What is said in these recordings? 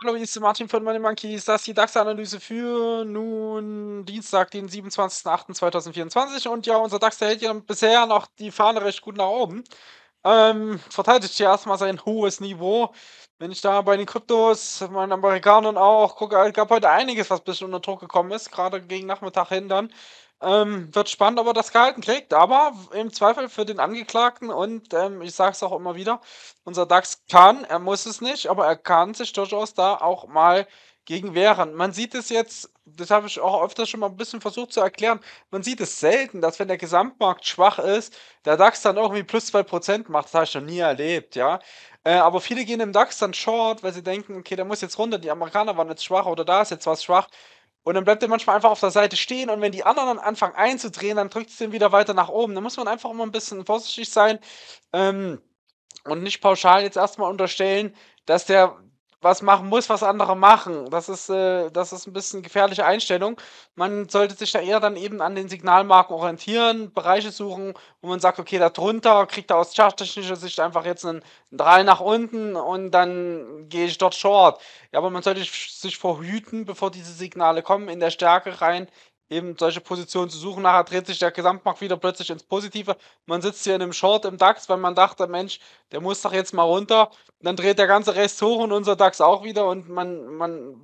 Hallo, hier ist Martin von Money Monkeys. Das ist die DAX-Analyse für nun Dienstag, den 27.08.2024. Und ja, unser DAX hält ja bisher noch die Fahne recht gut nach oben. Ähm, verteidigt hier erstmal sein hohes Niveau. Wenn ich da bei den Kryptos, meinen Amerikanern auch gucke, es gab heute einiges, was ein bisschen unter Druck gekommen ist, gerade gegen Nachmittag hin dann. Ähm, wird spannend, ob er das gehalten kriegt, aber im Zweifel für den Angeklagten und ähm, ich sage es auch immer wieder, unser DAX kann, er muss es nicht, aber er kann sich durchaus da auch mal gegen wehren. Man sieht es jetzt, das habe ich auch öfter schon mal ein bisschen versucht zu erklären, man sieht es selten, dass wenn der Gesamtmarkt schwach ist, der DAX dann irgendwie plus 2% macht, das habe ich noch nie erlebt, ja. Äh, aber viele gehen im DAX dann short, weil sie denken, okay, der muss jetzt runter, die Amerikaner waren jetzt schwach oder da ist jetzt was schwach und dann bleibt er manchmal einfach auf der Seite stehen und wenn die anderen dann anfangen einzudrehen, dann drückt es den wieder weiter nach oben. Da muss man einfach immer ein bisschen vorsichtig sein ähm, und nicht pauschal jetzt erstmal unterstellen, dass der was machen muss, was andere machen. Das ist, äh, das ist ein bisschen gefährliche Einstellung. Man sollte sich da eher dann eben an den Signalmarken orientieren, Bereiche suchen, wo man sagt, okay, da drunter kriegt er aus charttechnischer Sicht einfach jetzt einen, einen 3 nach unten und dann gehe ich dort short. Ja, aber man sollte sich vorhüten, bevor diese Signale kommen, in der Stärke rein, eben solche Positionen zu suchen. Nachher dreht sich der Gesamtmarkt wieder plötzlich ins Positive. Man sitzt hier in einem Short im DAX, weil man dachte, Mensch, der muss doch jetzt mal runter. Und dann dreht der ganze Rest hoch und unser DAX auch wieder und man, man,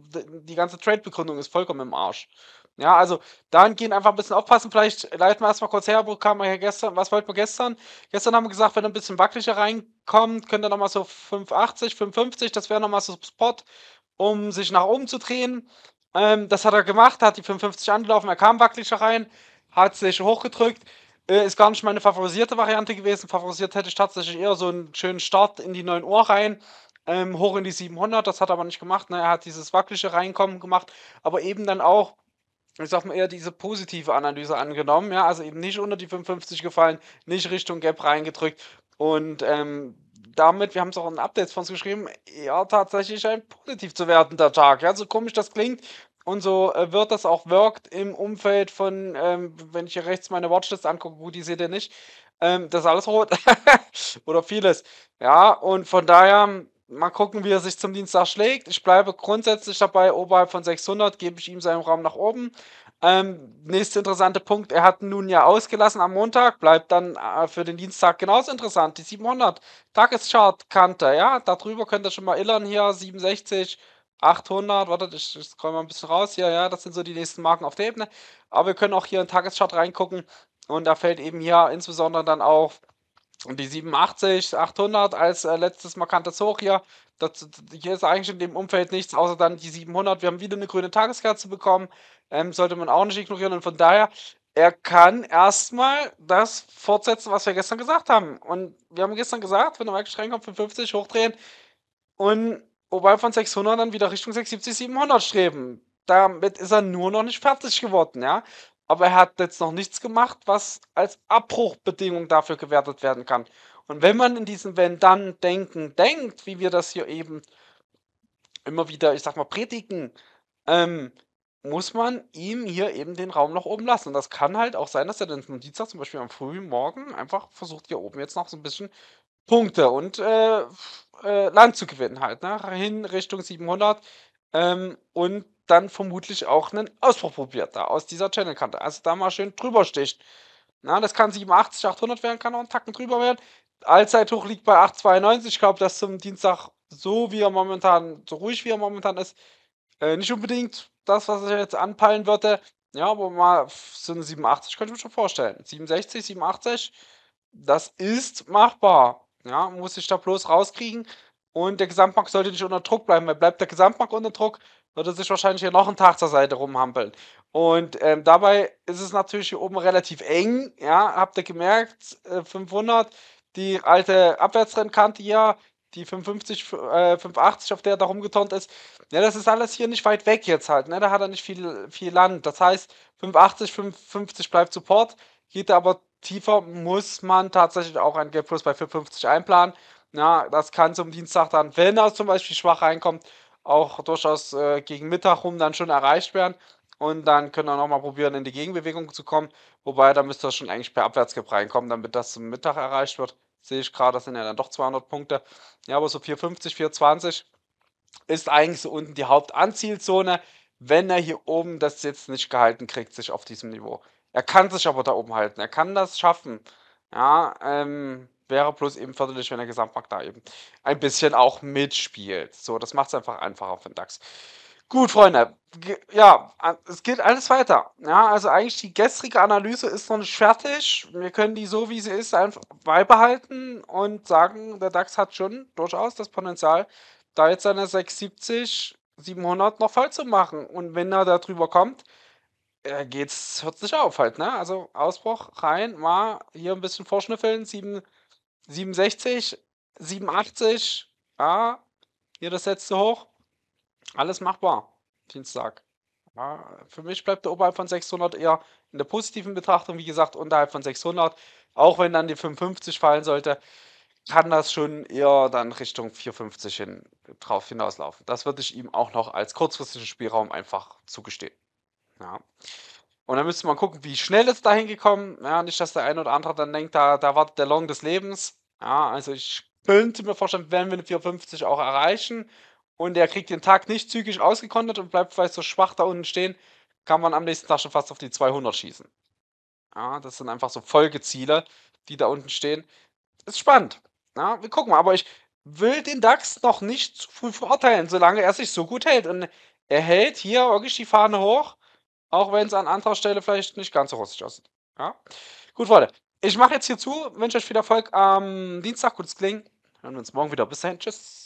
die ganze Trade-Begründung ist vollkommen im Arsch. Ja, also dahingehend einfach ein bisschen aufpassen. Vielleicht leiten wir erstmal kurz her, wo kam wir gestern, was wollten wir gestern? Gestern haben wir gesagt, wenn ein bisschen wackeliger reinkommt, könnte ihr nochmal so 5,80, 5,50, das wäre nochmal so Spot, um sich nach oben zu drehen. Ähm, das hat er gemacht, hat die 55 angelaufen, er kam wackeliger rein, hat sich hochgedrückt. Äh, ist gar nicht meine favorisierte Variante gewesen. Favorisiert hätte ich tatsächlich eher so einen schönen Start in die 9 Uhr rein. Ähm, hoch in die 700, das hat er aber nicht gemacht. Ne? Er hat dieses wackelige Reinkommen gemacht, aber eben dann auch ich sag mal, eher diese positive Analyse angenommen. Ja, also eben nicht unter die 55 gefallen, nicht Richtung Gap reingedrückt. Und ähm, damit, wir haben es auch in Updates von uns geschrieben, ja, tatsächlich ein positiv zu wertender Tag. Ja, so komisch das klingt und so äh, wird das auch wirkt im Umfeld von, ähm, wenn ich hier rechts meine Watchlist angucke, gut, die seht ihr nicht, ähm, das ist alles rot oder vieles. Ja, und von daher Mal gucken, wie er sich zum Dienstag schlägt. Ich bleibe grundsätzlich dabei, oberhalb von 600 gebe ich ihm seinen Raum nach oben. Ähm, nächster interessante Punkt, er hat nun ja ausgelassen am Montag, bleibt dann äh, für den Dienstag genauso interessant. Die 700 Tageschart-Kante, ja, darüber könnt ihr schon mal illern hier, 67, 800, wartet, ich, ich scroll mal ein bisschen raus hier, ja, das sind so die nächsten Marken auf der Ebene. Aber wir können auch hier in den Tageschart reingucken und da fällt eben hier insbesondere dann auch und die 87, 800 als äh, letztes markantes Hoch hier. Das, hier ist eigentlich in dem Umfeld nichts, außer dann die 700. Wir haben wieder eine grüne Tageskerze bekommen. Ähm, sollte man auch nicht ignorieren. Und von daher, er kann erstmal das fortsetzen, was wir gestern gesagt haben. Und wir haben gestern gesagt, wenn er wirklich kommt, 50 hochdrehen und wobei von 600 dann wieder Richtung 670, 700 streben. Damit ist er nur noch nicht fertig geworden, ja aber er hat jetzt noch nichts gemacht, was als Abbruchbedingung dafür gewertet werden kann. Und wenn man in diesem Wenn-Dann-Denken denkt, wie wir das hier eben immer wieder, ich sag mal, predigen, ähm, muss man ihm hier eben den Raum nach oben lassen. Und das kann halt auch sein, dass er dann am Dienstag zum Beispiel am frühen Morgen einfach versucht, hier oben jetzt noch so ein bisschen Punkte und äh, äh, Land zu gewinnen halt, ne? hin Richtung 700. Ähm, und dann vermutlich auch einen Ausbruch probiert, da aus dieser Channelkante. Also da mal schön drüber sticht. Na, das kann 87, 800 werden, kann auch einen Tacken drüber werden. Allzeithoch liegt bei 8,92. Ich glaube, dass zum Dienstag, so wie er momentan, so ruhig wie er momentan ist, äh, nicht unbedingt das, was ich jetzt anpeilen würde. Ja, aber mal so eine 87 könnte ich mir schon vorstellen. 67, 87, das ist machbar. Ja, muss ich da bloß rauskriegen. Und der Gesamtmarkt sollte nicht unter Druck bleiben, weil bleibt der Gesamtmarkt unter Druck, würde sich wahrscheinlich hier noch einen Tag zur Seite rumhampeln. Und ähm, dabei ist es natürlich hier oben relativ eng. Ja, habt ihr gemerkt, äh, 500, die alte Abwärtsrennkante hier, die 550, äh, 580, auf der er da rumgetonnt ist. Ja, das ist alles hier nicht weit weg jetzt halt. Ne? Da hat er nicht viel, viel Land. Das heißt, 580, 550 bleibt Support. Geht er aber tiefer, muss man tatsächlich auch ein Gap Plus bei 550 einplanen. Ja, das kann zum Dienstag dann, wenn er zum Beispiel schwach reinkommt, auch durchaus äh, gegen Mittag rum dann schon erreicht werden. Und dann können wir nochmal probieren, in die Gegenbewegung zu kommen. Wobei, da müsste das schon eigentlich per Abwärtskipp reinkommen, damit das zum Mittag erreicht wird. Sehe ich gerade, das sind ja dann doch 200 Punkte. Ja, aber so 450, 420 ist eigentlich so unten die Hauptanzielzone, wenn er hier oben das jetzt nicht gehalten kriegt, sich auf diesem Niveau. Er kann sich aber da oben halten. Er kann das schaffen. Ja, ähm, wäre bloß eben förderlich, wenn der Gesamtmarkt da eben ein bisschen auch mitspielt. So, das macht es einfach einfacher für den DAX. Gut, Freunde, ja, es geht alles weiter. Ja, also eigentlich die gestrige Analyse ist noch nicht fertig. Wir können die so, wie sie ist, einfach beibehalten und sagen, der DAX hat schon durchaus das Potenzial, da jetzt seine 670, 700 noch voll zu machen. Und wenn er da drüber kommt, äh, geht's, hört sich auf halt, ne? Also Ausbruch rein, mal hier ein bisschen vorschnüffeln, 7, 67, 87, ja, hier das letzte hoch. Alles machbar, Dienstag. Ja, für mich bleibt der oberhalb von 600 eher in der positiven Betrachtung, wie gesagt, unterhalb von 600. Auch wenn dann die 550 fallen sollte, kann das schon eher dann Richtung 450 hin, drauf hinauslaufen. Das würde ich ihm auch noch als kurzfristigen Spielraum einfach zugestehen. Ja. Und dann müsste man gucken, wie schnell ist dahin gekommen. Ja, nicht, dass der eine oder andere dann denkt, da, da wartet der Long des Lebens. Ja, also ich könnte mir vorstellen, wenn wir eine 450 auch erreichen und er kriegt den Tag nicht zügig ausgekontert und bleibt vielleicht so schwach da unten stehen, kann man am nächsten Tag schon fast auf die 200 schießen. Ja, das sind einfach so Folgeziele, die da unten stehen. Ist spannend. Ja, wir gucken mal, aber ich will den DAX noch nicht zu früh verurteilen, solange er sich so gut hält. Und er hält hier wirklich die Fahne hoch auch wenn es an anderer Stelle vielleicht nicht ganz so russisch aussieht. Ja? Gut, Freunde. Ich mache jetzt hier zu, wünsche euch viel Erfolg am Dienstag. Gutes Klingen. Hören wir uns morgen wieder. Bis dahin. Tschüss.